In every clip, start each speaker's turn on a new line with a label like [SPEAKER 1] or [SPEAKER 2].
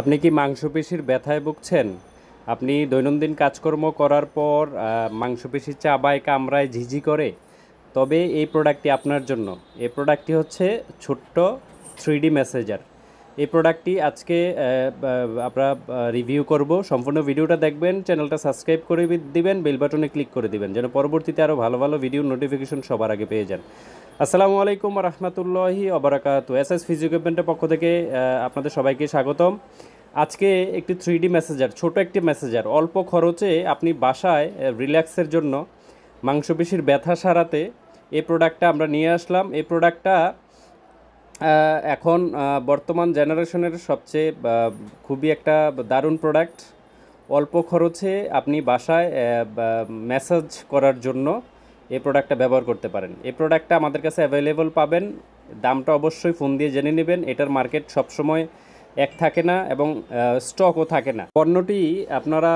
[SPEAKER 1] আপনি কি মাংসপেশির ব্যথায় ভুগছেন আপনি দৈনন্দিন কাজকর্ম করার পর মাংসপেশির চাবায় কামড়ায় ঝিঝি করে তবে এই প্রোডাক্টটি আপনার জন্য এই প্রোডাক্টটি হচ্ছে ছোট্ট থ্রিডি মেসেজার এই প্রোডাক্টটি আজকে আমরা রিভিউ করব সম্পূর্ণ ভিডিওটা দেখবেন চ্যানেলটা সাবস্ক্রাইব করে দিবেন বেল বাটনে ক্লিক করে দিবেন যেন পরবর্তীতে আরও ভালো ভালো ভিডিও নোটিফিকেশন সবার আগে পেয়ে যান আসসালামু আলাইকুম রহমতুল্লাহি অবরাকাত এস এস ফিজিওকুইপমেন্টের পক্ষ থেকে আপনাদের সবাইকে স্বাগতম আজকে একটি থ্রি ডি মেসেজার ছোটো একটি মেসেজার অল্প খরচে আপনি বাসায় রিল্যাক্সের জন্য মাংসপেশির ব্যথা সারাতে এই প্রোডাক্টটা আমরা নিয়ে আসলাম এই প্রোডাক্টটা এখন বর্তমান জেনারেশনের সবচেয়ে খুবই একটা দারুণ প্রোডাক্ট অল্প খরচে আপনি বাসায় ম্যাসাজ করার জন্য এই প্রোডাক্টটা ব্যবহার করতে পারেন এই প্রোডাক্টটা আমাদের কাছে অ্যাভেলেবল পাবেন দামটা অবশ্যই ফোন দিয়ে জেনে নেবেন এটার মার্কেট সবসময় এক থাকে না এবং স্টকও থাকে না পণ্যটি আপনারা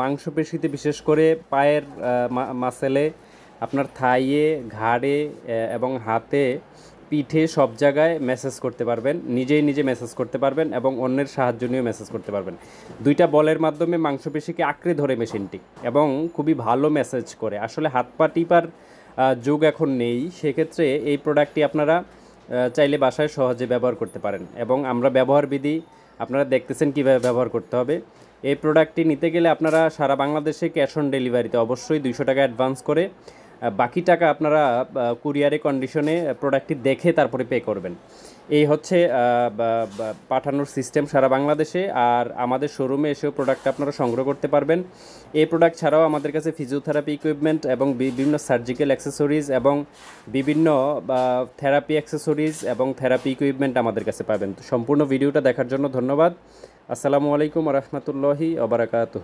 [SPEAKER 1] মাংসপেশিতে বিশেষ করে পায়ের মাসেলে আপনার থাইয়ে ঘাড়ে এবং হাতে পিঠে সব জায়গায় মেসেজ করতে পারবেন নিজেই নিজে মেসেজ করতে পারবেন এবং অন্যের সাহায্য নিয়েও মেসেজ করতে পারবেন দুইটা বলের মাধ্যমে মাংসপেশিকে আঁকড়ে ধরে মেশিনটি এবং খুবই ভালো মেসেজ করে আসলে হাত পা টিপার যুগ এখন নেই সেক্ষেত্রে এই প্রোডাক্টটি আপনারা চাইলে বাসায় সহজে ব্যবহার করতে পারেন এবং আমরা ব্যবহার বিধি আপনারা দেখতেছেন কীভাবে ব্যবহার করতে হবে এই প্রোডাক্টটি নিতে গেলে আপনারা সারা বাংলাদেশে ক্যাশ অন ডেলিভারিতে অবশ্যই দুইশো টাকা অ্যাডভান্স করে বাকি টাকা আপনারা কুরিয়ারে কন্ডিশনে প্রোডাক্টটি দেখে তারপরে পে করবেন এই হচ্ছে পাঠানোর সিস্টেম সারা বাংলাদেশে আর আমাদের শোরুমে এসেও প্রোডাক্ট আপনারা সংগ্রহ করতে পারবেন এই প্রোডাক্ট ছাড়াও আমাদের কাছে ফিজিওথেরাপি ইকুইপমেন্ট এবং বিভিন্ন সার্জিক্যাল অ্যাক্সেসরিজ এবং বিভিন্ন থেরাপি অ্যাক্সেসরিজ এবং থেরাপি ইকুইপমেন্ট আমাদের কাছে পাবেন সম্পূর্ণ ভিডিওটা দেখার জন্য ধন্যবাদ আসসালামু আলাইকুম রহমতুল্লাহি ওবরাকাত